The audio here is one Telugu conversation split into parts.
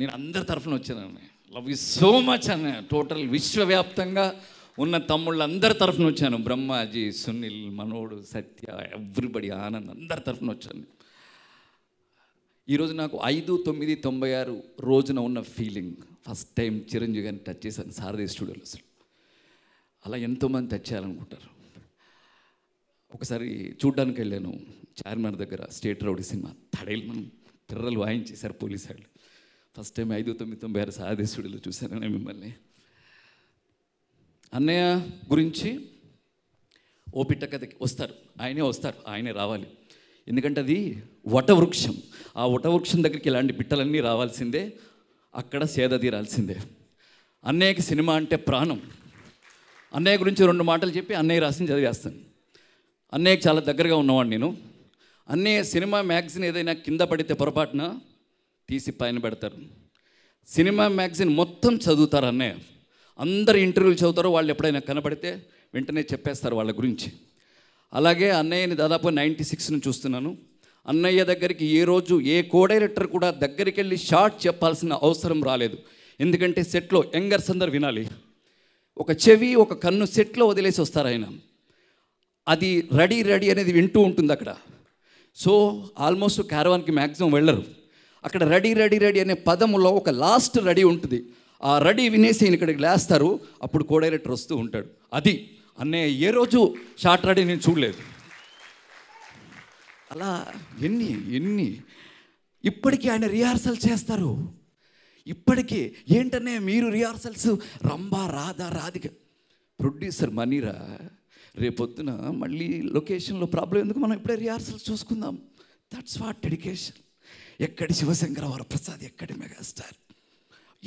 నేను అందరి తరఫున వచ్చానండి లవ్ యూ సో మచ్ అన్న టోటల్ విశ్వవ్యాప్తంగా ఉన్న తమ్ముళ్ళందరి తరఫున వచ్చాను బ్రహ్మాజీ సునీల్ మనోడు సత్య ఎవ్రీబడి ఆనంద్ అందరి తరఫున వచ్చాను ఈరోజు నాకు ఐదు తొమ్మిది తొంభై ఆరు రోజున ఉన్న ఫీలింగ్ ఫస్ట్ టైం చిరంజీవి గారిని టచ్ చేశాను సారథి స్టూడియోలో అసలు అలా ఎంతోమంది తెచ్చేయాలనుకుంటారు ఒకసారి చూడ్డానికి వెళ్ళాను చార్మినార్ దగ్గర స్టేట్ రౌడీ సినిమా తడేలు మనం పిర్రలు వాయించేశారు పోలీసు వాళ్ళు ఫస్ట్ టైం ఐదు తొమ్మిది తొంభై ఆరు సాదేశుడిలో చూశానని మిమ్మల్ని అన్నయ్య గురించి పిట్ట కథకి వస్తారు ఆయనే వస్తారు ఆయనే రావాలి ఎందుకంటే అది వటవృక్షం ఆ వటవృక్షం దగ్గరికి ఇలాంటి బిట్టలన్నీ రావాల్సిందే అక్కడ సేద తీరాల్సిందే అన్నయ్యకి సినిమా అంటే ప్రాణం అన్నయ్య గురించి రెండు మాటలు చెప్పి అన్నయ్య రాసిన చదివేస్తాను అన్నయ్యకి చాలా దగ్గరగా ఉన్నవాడు నేను అన్నయ్య సినిమా మ్యాగజిన్ ఏదైనా కింద పడితే పొరపాటున తీసి పైన పెడతారు సినిమా మ్యాగజిన్ మొత్తం చదువుతారు అన్నయ్య అందరు ఇంటర్వ్యూలు చదువుతారు వాళ్ళు ఎప్పుడైనా కనపడితే వెంటనే చెప్పేస్తారు వాళ్ళ గురించి అలాగే అన్నయ్యని దాదాపు నైంటీ సిక్స్ని చూస్తున్నాను అన్నయ్య దగ్గరికి ఏ రోజు ఏ కోడైరెక్టర్ కూడా దగ్గరికి వెళ్ళి షార్ట్ చెప్పాల్సిన అవసరం రాలేదు ఎందుకంటే సెట్లో యంగర్స్ అందరు వినాలి ఒక చెవి ఒక కన్ను సెట్లో వదిలేసి వస్తారు ఆయన అది రెడీ రెడీ అనేది వింటూ ఉంటుంది అక్కడ సో ఆల్మోస్ట్ క్యారవాన్కి మ్యాక్సిమం వెళ్ళరు అక్కడ రెడీ రెడీ రెడీ అనే పదములో ఒక లాస్ట్ రెడీ ఉంటుంది ఆ రెడీ వినేసి ఆయన ఇక్కడికి లేస్తారు అప్పుడు కోడైరెక్టర్ వస్తూ ఉంటాడు అది అన్నే ఏ రోజు షార్ట్ రెడీ నేను చూడలేదు అలా ఎన్ని ఎన్ని ఇప్పటికీ ఆయన రిహార్సల్ చేస్తారు ఇప్పటికీ ఏంటనే మీరు రిహార్సల్స్ రంబా రాధా రాదిక ప్రొడ్యూసర్ మనీరా రేపొద్దున మళ్ళీ లొకేషన్లో ప్రాబ్లం ఎందుకు మనం ఇప్పుడే రిహార్సల్స్ చూసుకుందాం దట్స్ వాట్ డెడికేషన్ ఎక్కడి శివశంకర వరప్రసాద్ ఎక్కడి మెగాస్టార్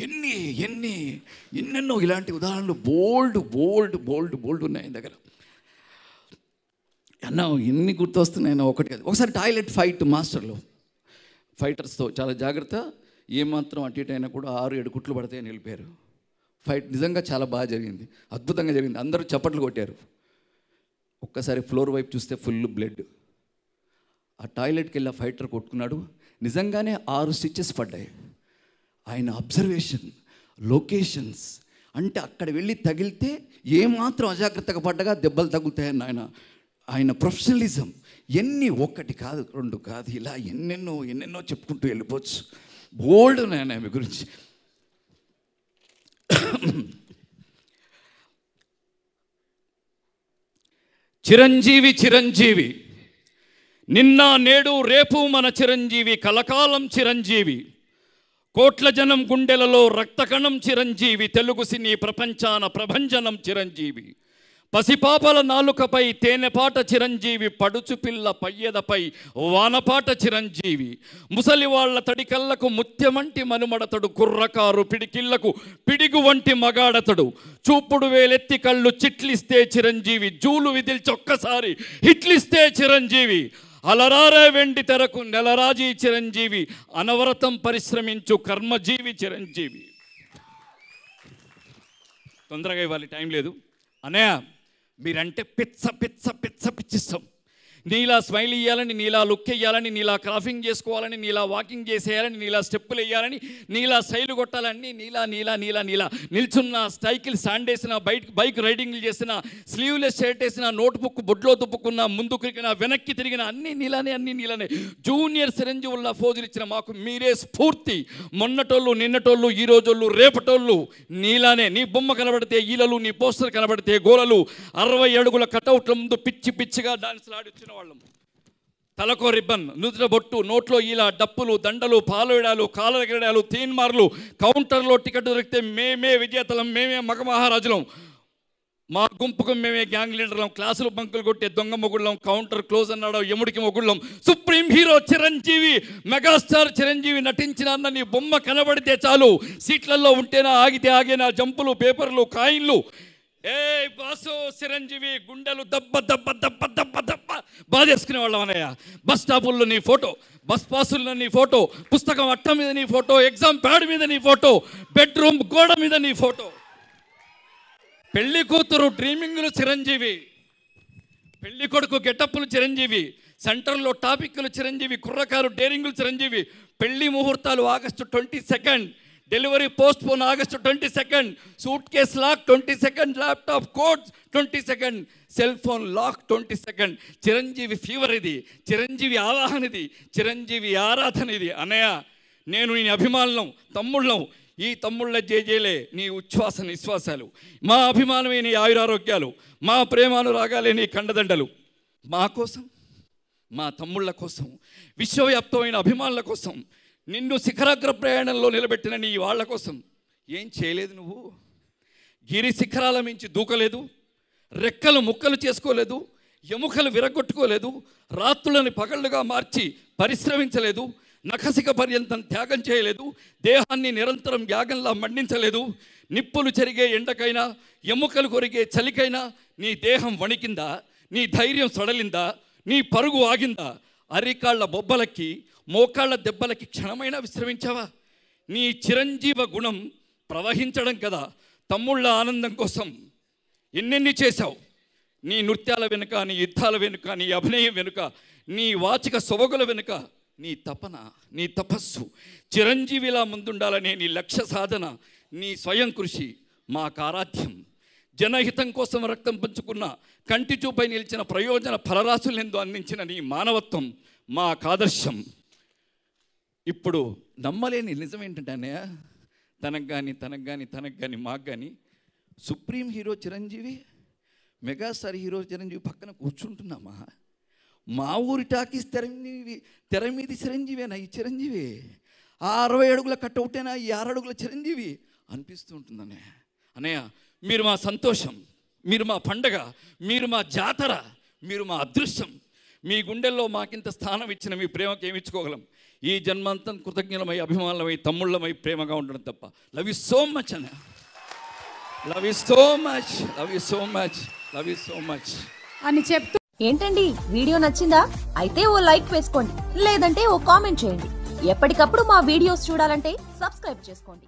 ఎన్ని ఎన్ని ఎన్నెన్నో ఇలాంటి ఉదాహరణలు బోల్డ్ బోల్డ్ బోల్డ్ బోల్డ్ ఉన్నాయి దగ్గర అన్న ఎన్ని గుర్తు గుర్తొస్తున్నాయి ఒకటి కాదు ఒకసారి టాయిలెట్ ఫైట్ మాస్టర్లు ఫైటర్స్తో చాలా జాగ్రత్త ఏమాత్రం అటు ఇటు అయినా కూడా ఆరు ఏడు కుట్లు పడితే వెళ్ళిపోయారు ఫైట్ నిజంగా చాలా బాగా జరిగింది అద్భుతంగా జరిగింది అందరూ చప్పట్లు కొట్టారు ఒక్కసారి ఫ్లోర్ వైపు చూస్తే ఫుల్ బ్లడ్ ఆ టాయిలెట్కి వెళ్ళి ఆ ఫైటర్ కొట్టుకున్నాడు నిజంగానే ఆరు స్టిచ్చెస్ పడ్డాయి ఆయన అబ్జర్వేషన్ లొకేషన్స్ అంటే అక్కడ వెళ్ళి తగిలితే ఏమాత్రం అజాగ్రత్తగా పడ్డగా దెబ్బలు తగులుతాయని ఆయన ఆయన ప్రొఫెషనలిజం ఎన్ని ఒక్కటి కాదు రెండు కాదు ఇలా ఎన్నెన్నో ఎన్నెన్నో చెప్పుకుంటూ వెళ్ళిపోవచ్చు బోల్డ్ నేను ఆమె గురించి చిరంజీవి చిరంజీవి నిన్న నేడు రేపు మన చిరంజీవి కలకాలం చిరంజీవి కోట్ల జనం గుండెలలో రక్తకణం చిరంజీవి తెలుగు సినీ ప్రపంచాన ప్రభంజనం చిరంజీవి పసిపాపల నాలుకపై తేనెపాట చిరంజీవి పడుచుపిల్ల పయ్యదపై వానపాట చిరంజీవి ముసలి వాళ్ల తడికల్లకు ముత్యమంటి మనుమడతడు కుర్రకారు పిడికిళ్లకు పిడిగు వంటి మగాడతడు చూపుడు వేలెత్తి కళ్ళు చిట్లిస్తే చిరంజీవి జూలు విధిల్చి ఒక్కసారి హిట్లిస్తే చిరంజీవి అలరారే వెండి తెరకు నెలరాజీ చిరంజీవి అనవరతం పరిశ్రమించు కర్మజీవి చిరంజీవి తొందరగా ఇవ్వాలి టైం లేదు అనే మీరంటే పిచ్చ పిచ్చ పిచ్చ పిచ్చిస్తాం నీలా స్మైల్ ఇవ్వాలని నీలా లుక్ ఇవ్వాలని నీలా క్రాఫింగ్ చేసుకోవాలని నీలా వాకింగ్ చేసేయాలని నీలా స్టెప్పులు వేయాలని నీలా సైలు కొట్టాలని నీలా నీలా నీలా నీలా నిల్చున్న సైకిల్ స్టాండ్ వేసిన బైక్ బైక్ రైడింగ్లు చేసిన స్లీవ్లెస్ షర్ట్ వేసిన నోట్బుక్ బొడ్లో తుప్పుకున్న ముందు క్రికిన వెనక్కి తిరిగిన అన్ని నీలానే అన్ని నీలానే జూనియర్ చిరంజీవుల్లా ఫోజులు ఇచ్చిన మాకు మీరే స్ఫూర్తి మొన్నటోళ్ళు నిన్నటోళ్ళు ఈ రోజోళ్ళు రేపటోళ్ళు నీలానే నీ బొమ్మ కనబడితే ఈలలు నీ పోస్టర్ కనబడితే గోలలు అరవై అడుగుల కటౌట్ల ముందు పిచ్చి పిచ్చిగా డాన్స్లు ఆడిచ్చిన చేసేవాళ్ళం తలకో రిబ్బన్ నుదుట బొట్టు నోట్లో ఇలా డప్పులు దండలు కాలు ఎగరడాలు తీన్మార్లు కౌంటర్లో టికెట్ దొరికితే మేమే విజేతలం మేమే మగ మహారాజులం మా గుంపుకు మేమే గ్యాంగ్ లీడర్లం క్లాసులు బంకులు కొట్టే దొంగ మొగుళ్ళం కౌంటర్ క్లోజ్ అన్నాడు ఎముడికి మొగుళ్ళం supreme hero Chiranjeevi megastar Chiranjeevi నటించిన నీ బొమ్మ కనబడితే చాలు సీట్లలో ఉంటేనా ఆగితే ఆగేనా జంపులు పేపర్లు కాయిన్లు ఏ బాసు చిరంజీవి గుండెలు దబ్బ దెబ్బ దెబ్బ దెబ్బ దబ్బ బాధేసుకునే వాళ్ళం అనయ్య బస్ స్టాపుల్లో నీ ఫోటో బస్ పాసుల్లో నీ ఫోటో పుస్తకం అట్ట మీద నీ ఫోటో ఎగ్జామ్ ప్యాడ్ మీద నీ ఫోటో బెడ్రూమ్ గోడ మీద నీ ఫోటో పెళ్లి కూతురు డ్రీమింగ్లు చిరంజీవి పెళ్లి కొడుకు గెటప్పులు చిరంజీవి సెంటర్లో టాపిక్లు చిరంజీవి కుర్రకారు డేరింగ్లు చిరంజీవి పెళ్లి ముహూర్తాలు August twenty second delivery postpone August twenty second suitcase lock twenty second laptop codes twenty second cell phone lock twenty second Chiranjeevi fever ఇది చిరంజీవి ఆవాహన ఇది చిరంజీవి ఆరాధన ఇది అనయ్య నేను నీ అభిమానులం తమ్ముళ్ళం ఈ తమ్ముళ్ళ జేజేలే నీ ఉచ్ఛ్వాస నిశ్వాసాలు మా అభిమానమే నీ ఆయురారోగ్యాలు మా రాగాలే నీ కండదండలు మా కోసం మా తమ్ముళ్ళ కోసం విశ్వవ్యాప్తమైన అభిమానుల కోసం నిన్ను శిఖరాగ్ర ప్రయాణంలో నిలబెట్టిన నీ వాళ్ళ కోసం ఏం చేయలేదు నువ్వు గిరి శిఖరాల మించి దూకలేదు రెక్కలు ముక్కలు చేసుకోలేదు ఎముకలు విరగొట్టుకోలేదు రాత్రులను పగళ్ళుగా మార్చి పరిశ్రమించలేదు నఖసిక పర్యంతం త్యాగం చేయలేదు దేహాన్ని నిరంతరం యాగంలా మండించలేదు నిప్పులు చెరిగే ఎండకైనా ఎముకలు కొరిగే చలికైనా నీ దేహం వణికిందా నీ ధైర్యం సడలిందా నీ పరుగు ఆగిందా అరికాళ్ళ బొబ్బలకి మోకాళ్ళ దెబ్బలకి క్షణమైనా విశ్రమించావా నీ చిరంజీవ గుణం ప్రవహించడం కదా తమ్ముళ్ళ ఆనందం కోసం ఎన్నెన్ని చేశావు నీ నృత్యాల వెనుక నీ యుద్ధాల వెనుక నీ అభినయం వెనుక నీ వాచిక సొబగుల వెనుక నీ తపన నీ తపస్సు చిరంజీవిలా ముందుండాలనే నీ లక్ష్య సాధన నీ స్వయం కృషి మా ఆరాధ్యం జనహితం కోసం రక్తం పంచుకున్న కంటి చూపై నిలిచిన ప్రయోజన ఫలరాశులెందు అందించిన నీ మానవత్వం మా కాదర్శం ఇప్పుడు నమ్మలేని నిజం ఏంటంటే అన్నయ్య తనకు కానీ తనకు కానీ తనకు కానీ మాకు కానీ supreme hero Chiranjeevi megastar hero Chiranjeevi పక్కన కూర్చుంటున్నామా మా ఊరి టాకీస్ తెరంజీవి తెర మీది చిరంజీవేనా ఈ చిరంజీవి ఆ అరవై అడుగుల అయినా ఈ ఆరు అడుగుల చిరంజీవి అనిపిస్తూ ఉంటుందనే అన్నయ్య మీరు మా సంతోషం మీరు మా పండగ మీరు మా జాతర మీరు మా అదృశ్యం మీ గుండెల్లో మాకింత స్థానం ఇచ్చిన మీ ప్రేమకి ఏమి ఇచ్చుకోగలం ఈ జన్మంతం కృతజ్ఞులమై అభిమానులమై తమ్ముళ్ళమై ప్రేమగా ఉండడం తప్ప లవ్ యూ సో మచ్ అన్న love you so much love you so much love you so much అని చెప్తూ ఏంటండి వీడియో నచ్చిందా అయితే ఓ లైక్ వేసుకోండి లేదంటే ఓ కామెంట్ చేయండి ఎప్పటికప్పుడు మా వీడియోస్ చూడాలంటే సబ్స్క్రైబ్ చేసుకోండి